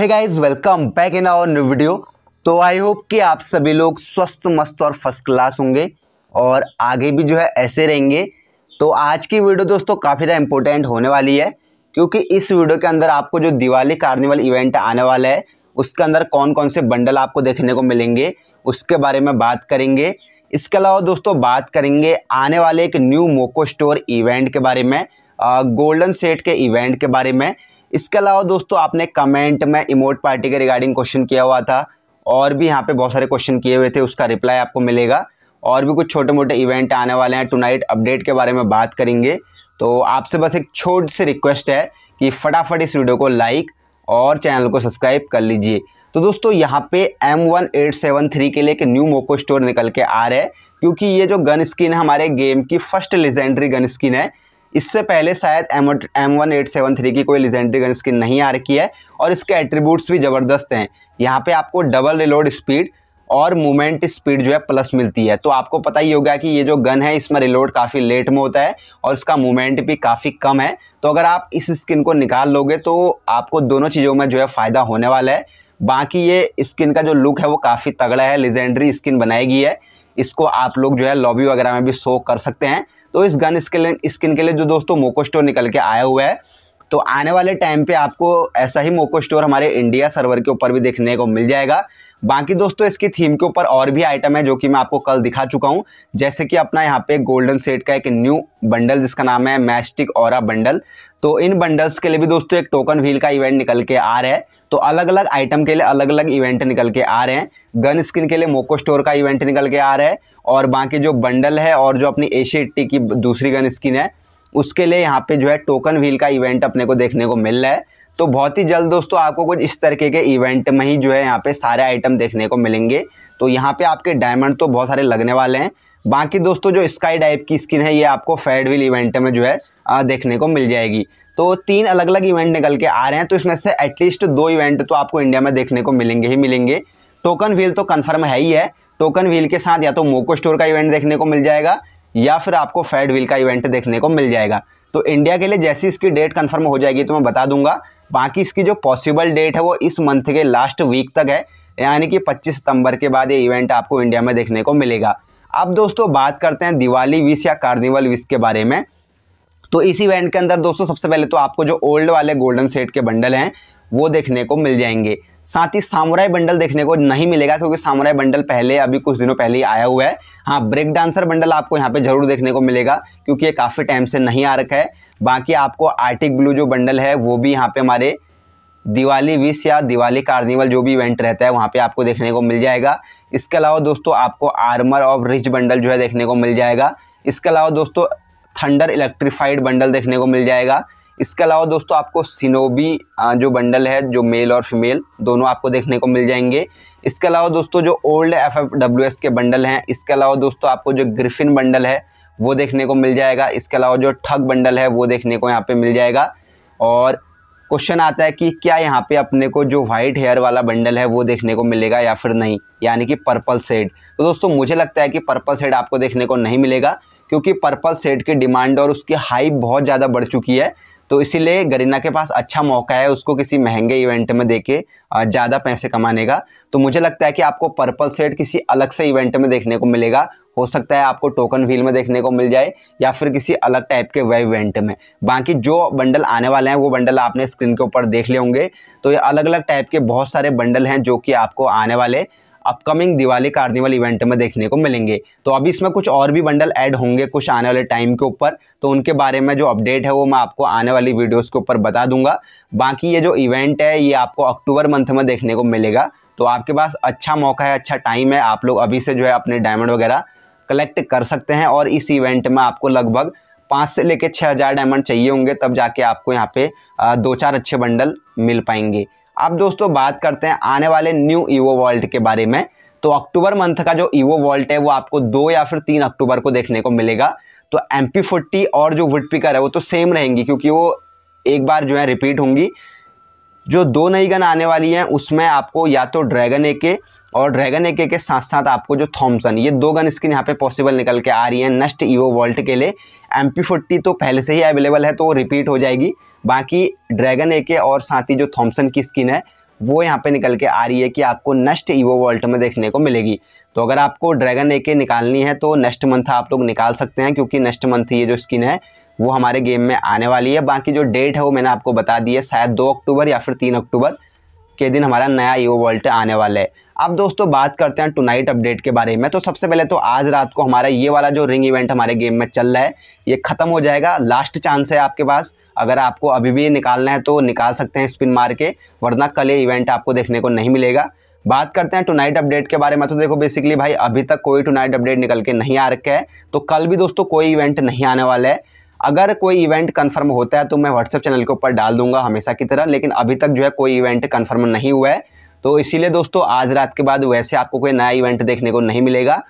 hey guys welcome back in our new video तो I hope कि आप सभी लोग स्वस्थ मस्त और फर्स्ट क्लास होंगे और आगे भी जो है ऐसे रहेंगे तो आज की वीडियो दोस्तों काफ़ी ज़्यादा इंपॉर्टेंट होने वाली है क्योंकि इस वीडियो के अंदर आपको जो दिवाली कार्निवल इवेंट आने वाला है उसके अंदर कौन कौन से बंडल आपको देखने को मिलेंगे उसके बारे में बात करेंगे इसके अलावा दोस्तों बात करेंगे आने वाले एक न्यू मोको स्टोर इवेंट के बारे में गोल्डन सेट के इवेंट के बारे में इसके अलावा दोस्तों आपने कमेंट में इमोट पार्टी के रिगार्डिंग क्वेश्चन किया हुआ था और भी यहाँ पे बहुत सारे क्वेश्चन किए हुए थे उसका रिप्लाई आपको मिलेगा और भी कुछ छोटे मोटे इवेंट आने वाले हैं टुनाइट अपडेट के बारे में बात करेंगे तो आपसे बस एक छोटी सी रिक्वेस्ट है कि फटाफट इस वीडियो को लाइक और चैनल को सब्सक्राइब कर लीजिए तो दोस्तों यहाँ पे M1873 के लिए एक न्यू मोको स्टोर निकल के आ रहा है क्योंकि ये जो गन स्किन हमारे गेम की फर्स्ट लेजेंडरी गन स्किन है इससे पहले शायद M M one eight seven three की कोई लिजेंड्री गन स्किन नहीं आ रखी है और इसके एट्रीब्यूट्स भी ज़बरदस्त हैं यहाँ पे आपको डबल रिलोड स्पीड और मूवमेंट स्पीड जो है प्लस मिलती है तो आपको पता ही होगा कि ये जो गन है इसमें रिलोड काफ़ी लेट में होता है और इसका मूवमेंट भी काफ़ी कम है तो अगर आप इस स्किन को निकाल लोगे तो आपको दोनों चीज़ों में जो है फ़ायदा होने वाला है बाकी ये स्किन का जो लुक है वो काफ़ी तगड़ा है लेजेंडरी स्किन बनाई गई है इसको आप लोग जो है लॉबी वगैरह में भी शो कर सकते हैं तो इस गन स्किन स्किन के लिए जो दोस्तों मोको स्टोर निकल के आया हुआ है तो आने वाले टाइम पे आपको ऐसा ही मोको स्टोर हमारे इंडिया सर्वर के ऊपर भी देखने को मिल जाएगा बाकी दोस्तों इसकी थीम के ऊपर और भी आइटम है जो कि मैं आपको कल दिखा चुका हूँ जैसे कि अपना यहाँ पे गोल्डन सेट का एक न्यू बंडल जिसका नाम है मैस्टिक और बंडल तो इन बंडल्स के लिए भी दोस्तों एक टोकन व्हील का इवेंट निकल के आ रहा है तो अलग अलग आइटम के लिए अलग अलग इवेंट निकल के आ रहे हैं गन स्किन के लिए मोको स्टोर का इवेंट निकल के आ रहा है और बाकी जो बंडल है और जो अपनी इट्टी की दूसरी गन स्किन है उसके लिए यहाँ पे जो है टोकन व्हील का इवेंट अपने को देखने को मिल रहा है तो बहुत ही जल्द दोस्तों आपको कुछ इस तरीके के इवेंट में ही जो है यहाँ पे सारे आइटम देखने को मिलेंगे तो यहाँ पे आपके डायमंड तो बहुत सारे लगने वाले हैं बाकी दोस्तों जो स्काई डाइप की स्किन है ये आपको फेडविल इवेंट में जो है देखने को मिल जाएगी तो तीन अलग अलग इवेंट निकल के आ रहे हैं तो इसमें से एटलीस्ट दो इवेंट तो आपको इंडिया में देखने को मिलेंगे ही मिलेंगे टोकन व्हील तो कन्फर्म है ही है टोकन व्हील के साथ या तो मोको स्टोर का इवेंट देखने को मिल जाएगा या फिर आपको फेड व्हील का इवेंट देखने को मिल जाएगा तो इंडिया के लिए जैसी इसकी डेट कन्फर्म हो जाएगी तो मैं बता दूंगा बाकी इसकी जो पॉसिबल डेट है वो इस मंथ के लास्ट वीक तक है यानी कि 25 सितंबर के बाद ये इवेंट आपको इंडिया में देखने को मिलेगा अब दोस्तों बात करते हैं दिवाली विश या कार्निवल विश के बारे में तो इस इवेंट के अंदर दोस्तों सबसे पहले तो आपको जो ओल्ड वाले गोल्डन सेट के बंडल हैं वो देखने को मिल जाएंगे साथ ही सामुराई बंडल देखने को नहीं मिलेगा क्योंकि सामुराई बंडल पहले अभी कुछ दिनों पहले ही आया हुआ है हाँ ब्रेक डांसर बंडल आपको यहाँ पे जरूर देखने को मिलेगा क्योंकि ये काफ़ी टाइम से नहीं आ रखा है बाकी आपको आर्टिक ब्लू जो बंडल है वो भी यहाँ पे हमारे दिवाली विश या दिवाली कार्निवल जो भी इवेंट रहता है वहाँ पे आपको देखने को मिल जाएगा इसके अलावा दोस्तों आपको आर्मर और रिच बंडल जो है देखने को मिल जाएगा इसके अलावा दोस्तों थंडर इलेक्ट्रीफाइड बंडल देखने को मिल जाएगा इसके अलावा दोस्तों आपको सिनोबी जो बंडल है जो मेल और फीमेल दोनों आपको देखने को मिल जाएंगे इसके अलावा दोस्तों जो old F F W S के बंडल हैं इसके अलावा दोस्तों आपको जो ग्रिफिन बंडल है वो देखने को मिल जाएगा इसके अलावा जो ठग बंडल है वो देखने को यहाँ पे मिल जाएगा और क्वेश्चन आता है कि क्या यहाँ पे अपने को जो वाइट हेयर वाला बंडल है वो देखने को मिलेगा या फिर नहीं यानी कि पर्पल सेड तो दोस्तों मुझे लगता है कि पर्पल सेड आपको देखने को नहीं मिलेगा क्योंकि पर्पल सेड की डिमांड और उसकी हाइप बहुत ज़्यादा बढ़ चुकी है तो इसीलिए गरीना के पास अच्छा मौका है उसको किसी महंगे इवेंट में देके ज़्यादा पैसे कमाने का तो मुझे लगता है कि आपको पर्पल सेट किसी अलग से इवेंट में देखने को मिलेगा हो सकता है आपको टोकन व्हील में देखने को मिल जाए या फिर किसी अलग टाइप के वेब इवेंट में बाकी जो बंडल आने वाले हैं वो बंडल आपने स्क्रीन के ऊपर देख ले होंगे तो ये अलग अलग टाइप के बहुत सारे बंडल हैं जो कि आपको आने वाले अपकमिंग दिवाली कार्निवल इवेंट में देखने को मिलेंगे तो अभी इसमें कुछ और भी बंडल ऐड होंगे कुछ आने वाले टाइम के ऊपर तो उनके बारे में जो अपडेट है वो मैं आपको आने वाली वीडियोज़ के ऊपर बता दूंगा बाकी ये जो इवेंट है ये आपको अक्टूबर मंथ में देखने को मिलेगा तो आपके पास अच्छा मौका है अच्छा टाइम है आप लोग अभी से जो है अपने डायमंड वगैरह कलेक्ट कर सकते हैं और इस इवेंट में आपको लगभग पाँच से लेकर छः हज़ार डायमंड चाहिए होंगे तब जाके आपको यहाँ पे दो चार अच्छे बंडल मिल पाएंगे अब दोस्तों बात करते हैं आने वाले न्यू ईवो वॉल्ट के बारे में तो अक्टूबर मंथ का जो ईवो वॉल्ट है वो आपको दो या फिर तीन अक्टूबर को देखने को मिलेगा तो एम और जो वुड पिकर है वो तो सेम रहेंगी क्योंकि वो एक बार जो है रिपीट होंगी जो दो नई गन आने वाली हैं उसमें आपको या तो ड्रैगन ए के और ड्रैगन ए के साथ साथ आपको जो थॉम्सन ये दो गन स्किन यहाँ पे पॉसिबल निकल के आ रही हैं नस्ट ईवो वॉल्ट के लिए एम पी तो पहले से ही अवेलेबल है तो वो रिपीट हो जाएगी बाकी ड्रैगन ए के और साथ ही जो थॉम्सन की स्किन है वो यहाँ पे निकल के आ रही है कि आपको नष्ट ईवो वॉल्ट में देखने को मिलेगी तो अगर आपको ड्रैगन ए के निकालनी है तो नेक्स्ट मंथ आप लोग निकाल सकते हैं क्योंकि नेक्स्ट मंथ ये जो स्किन है वो हमारे गेम में आने वाली है बाकी जो डेट है वो मैंने आपको बता दी है शायद दो अक्टूबर या फिर तीन अक्टूबर के दिन हमारा नया ईओ वर्ल्ट आने वाला है अब दोस्तों बात करते हैं टुनाइट अपडेट के बारे में तो सबसे पहले तो आज रात को हमारा ये वाला जो रिंग इवेंट हमारे गेम में चल रहा है ये ख़त्म हो जाएगा लास्ट चांस है आपके पास अगर आपको अभी भी निकालना है तो निकाल सकते हैं स्पिन मार के वरना कल ये इवेंट आपको देखने को नहीं मिलेगा बात करते हैं टुनाइट अपडेट के बारे में तो देखो बेसिकली भाई अभी तक कोई टुनाइट अपडेट निकल के नहीं आ रखा है तो कल भी दोस्तों कोई इवेंट नहीं आने वाला है अगर कोई इवेंट कन्फर्म होता है तो मैं व्हाट्सएप चैनल के ऊपर डाल दूंगा हमेशा की तरह लेकिन अभी तक जो है कोई इवेंट कन्फर्म नहीं हुआ है तो इसीलिए दोस्तों आज रात के बाद वैसे आपको कोई नया इवेंट देखने को नहीं मिलेगा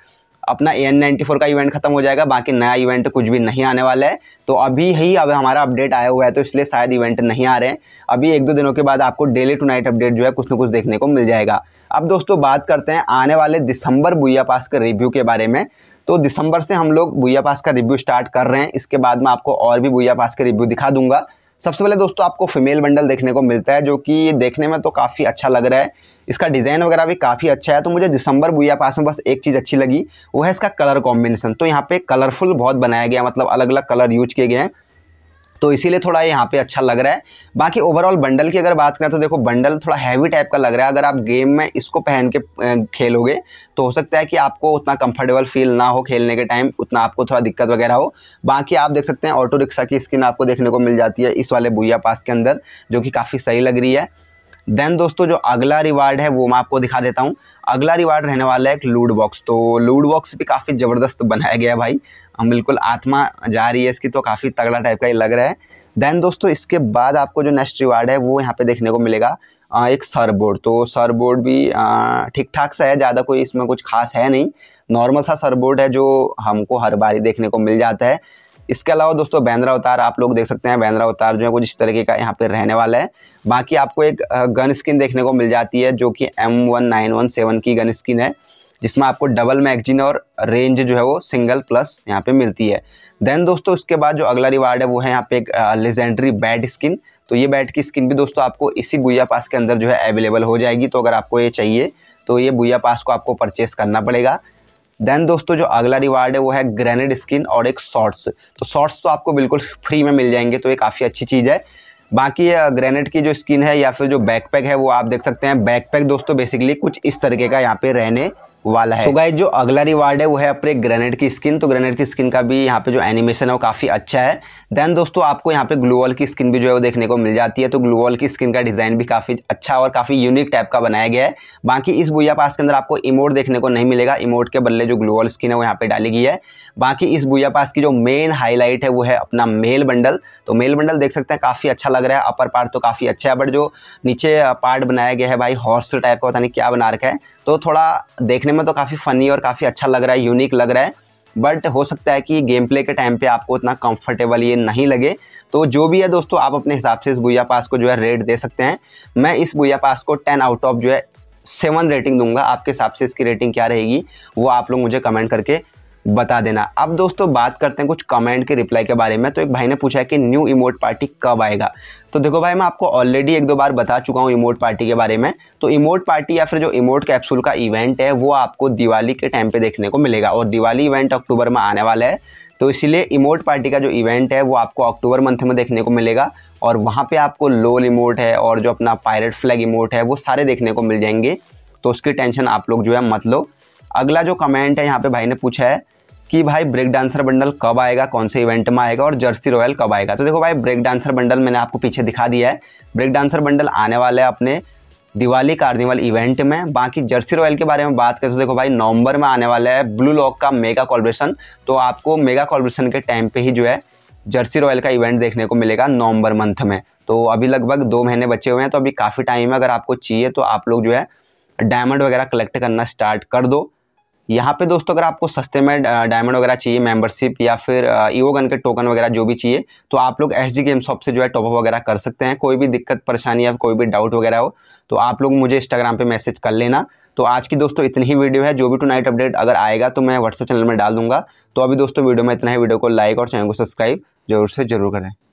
अपना ए एन का इवेंट खत्म हो जाएगा बाकी नया इवेंट कुछ भी नहीं आने वाला है तो अभी ही अब हमारा अपडेट आया हुआ है तो इसलिए शायद इवेंट नहीं आ रहे हैं अभी एक दो दिनों के बाद आपको डेली टू नाइट अपडेट जो है कुछ ना कुछ देखने को मिल जाएगा अब दोस्तों बात करते हैं आने वाले दिसंबर बुया पास के रिव्यू के बारे में तो दिसंबर से हम लोग भूया पास का रिव्यू स्टार्ट कर रहे हैं इसके बाद मैं आपको और भी भूया पास के रिव्यू दिखा दूंगा सबसे पहले दोस्तों आपको फीमेल बंडल देखने को मिलता है जो कि देखने में तो काफ़ी अच्छा लग रहा है इसका डिज़ाइन वगैरह भी काफ़ी अच्छा है तो मुझे दिसंबर बुया पास में बस एक चीज़ अच्छी लगी वो है इसका कलर कॉम्बिनेशन तो यहाँ पे कलरफुल बहुत बनाया गया मतलब अलग अलग कलर यूज किए गए हैं तो इसीलिए थोड़ा यहाँ पे अच्छा लग रहा है बाकी ओवरऑल बंडल की अगर बात करें तो देखो बंडल थोड़ा हैवी टाइप का लग रहा है अगर आप गेम में इसको पहन के खेलोगे तो हो सकता है कि आपको उतना कंफर्टेबल फील ना हो खेलने के टाइम उतना आपको थोड़ा दिक्कत वगैरह हो बाकी आप देख सकते हैं ऑटो रिक्शा की स्किन आपको देखने को मिल जाती है इस वाले भूया पास के अंदर जो कि काफ़ी सही लग रही है देन दोस्तों जो अगला रिवार्ड है वो मैं आपको दिखा देता हूँ अगला रिवार्ड रहने वाला है एक लूड बॉक्स तो लूड बॉक्स भी काफ़ी ज़बरदस्त बनाया गया है भाई हम बिल्कुल आत्मा जा रही है इसकी तो काफ़ी तगड़ा टाइप का ही लग रहा है देन दोस्तों इसके बाद आपको जो नेक्स्ट रिवार्ड है वो यहाँ पे देखने को मिलेगा एक सर बोर्ड तो सर बोर्ड भी ठीक ठाक सा है ज़्यादा कोई इसमें कुछ खास है नहीं नॉर्मल सा सर बोर्ड है जो हमको हर बार ही देखने को मिल जाता है इसके अलावा दोस्तों बैंद्रा अवतार आप लोग देख सकते हैं बैंद्रा अवतार जो है कुछ इस तरीके का यहाँ पे रहने वाला है बाकी आपको एक गन स्किन देखने को मिल जाती है जो कि M one nine one seven की गन स्किन है जिसमें आपको डबल मैगजीन और रेंज जो है वो सिंगल प्लस यहाँ पे मिलती है देन दोस्तों उसके बाद जो अगला रिवार्ड है वो है यहाँ पे एक लेजेंड्री बैट स्किन तो ये बैट की स्किन भी दोस्तों आपको इसी बुया पास के अंदर जो है अवेलेबल हो जाएगी तो अगर आपको ये चाहिए तो ये बुया पास को आपको परचेस करना पड़ेगा देन दोस्तों जो अगला रिवार्ड है वो है ग्रेनेड स्किन और एक शॉर्ट्स तो शॉर्ट्स तो आपको बिल्कुल फ्री में मिल जाएंगे तो ये काफ़ी अच्छी चीज़ है बाकी ग्रेनेड की जो स्किन है या फिर जो बैकपैक है वो आप देख सकते हैं बैकपैक दोस्तों बेसिकली कुछ इस तरीके का यहाँ पे रहने वाला है सो so जो अगला रिवार्ड है वो है अपने ग्रेनेड की स्किन तो ग्रेनेड की स्किन का भी यहाँ पे जो एनिमेशन है वो काफ़ी अच्छा है देन दोस्तों आपको यहाँ पे ग्लूवॉल की स्किन भी जो है वो देखने को मिल जाती है तो ग्लूवॉल की स्किन का डिज़ाइन भी काफ़ी अच्छा और काफ़ी यूनिक टाइप का बनाया गया है बाकी इस बुया पास के अंदर आपको इमोट देखने को नहीं मिलेगा इमोट के बदले जो ग्लूवॉल स्किन है वो यहाँ पे डाली गई है बाकी इस बुया पास की जो मेन हाईलाइट है वो है अपना मेल बंडल तो मेल बंडल देख सकते हैं काफ़ी अच्छा लग रहा है अपर पार्ट तो काफ़ी अच्छा है बट जो नीचे पार्ट बनाया गया है भाई हॉर्स टाइप का पता नहीं क्या बना रखा है तो थोड़ा देखने में तो काफ़ी फ़नी और काफ़ी अच्छा लग रहा है यूनिक लग रहा है बट हो सकता है कि गेम प्ले के टाइम पे आपको उतना कंफर्टेबल ये नहीं लगे तो जो भी है दोस्तों आप अपने हिसाब से इस बुया पास को जो है रेट दे सकते हैं मैं इस बुया पास को टेन आउट ऑफ जो है सेवन रेटिंग दूंगा आपके हिसाब से इसकी रेटिंग क्या रहेगी वो आप लोग मुझे कमेंट करके बता देना अब दोस्तों बात करते हैं कुछ कमेंट के रिप्लाई के बारे में तो एक भाई ने पूछा है कि न्यू इमोट पार्टी कब आएगा तो देखो भाई मैं आपको ऑलरेडी एक दो बार बता चुका हूँ इमोट पार्टी के बारे में तो इमोट पार्टी या फिर जो इमोट कैप्सूल का इवेंट है वो आपको दिवाली के टाइम पे देखने को मिलेगा और दिवाली इवेंट अक्टूबर में आने वाला है तो इसीलिए इमोट पार्टी का जो इवेंट है वो आपको अक्टूबर मंथ में देखने को मिलेगा और वहाँ पर आपको लोल इमोट है और जो अपना पायरेट फ्लैग इमोट है वो सारे देखने को मिल जाएंगे तो उसकी टेंशन आप लोग जो है मत लो अगला जो कमेंट है यहाँ पे भाई ने पूछा है कि भाई ब्रेक डांसर बंडल कब आएगा कौन से इवेंट में आएगा और जर्सी रॉयल कब आएगा तो देखो भाई ब्रेक डांसर बंडल मैंने आपको पीछे दिखा दिया है ब्रेक डांसर बंडल आने वाला है अपने दिवाली कार्निवल इवेंट में बाकी जर्सी रॉयल के बारे में बात करें तो देखो भाई नवंबर में आने वाला है ब्लू लॉक का मेगा कॉलब्रेशन तो आपको मेगा कॉलब्रेशन के टाइम पे ही जो है जर्सी रॉयल का इवेंट देखने को मिलेगा नवंबर मंथ में तो अभी लगभग दो महीने बचे हुए हैं तो अभी काफ़ी टाइम है अगर आपको चाहिए तो आप लोग जो है डायमंड वगैरह कलेक्ट करना स्टार्ट कर दो यहाँ पे दोस्तों अगर आपको सस्ते में डायमंड वगैरह चाहिए मेंबरशिप या फिर ईओ गन के टोकन वगैरह जो भी चाहिए तो आप लोग एस जी गेम शॉप से जो है टॉपअप वगैरह कर सकते हैं कोई भी दिक्कत परेशानी या कोई भी डाउट वगैरह हो तो आप लोग मुझे इंस्टाग्राम पर मैसेज कर लेना तो आज की दोस्तों इतनी ही वीडियो है जो भी टू नाइट अपडेट अगर आएगा तो मैं व्हाट्सअप चैनल में डाल दूंगा तो अभी दोस्तों वीडियो में इतना ही वीडियो को लाइक और चैनल को सब्सक्राइब जरूर से जरूर करें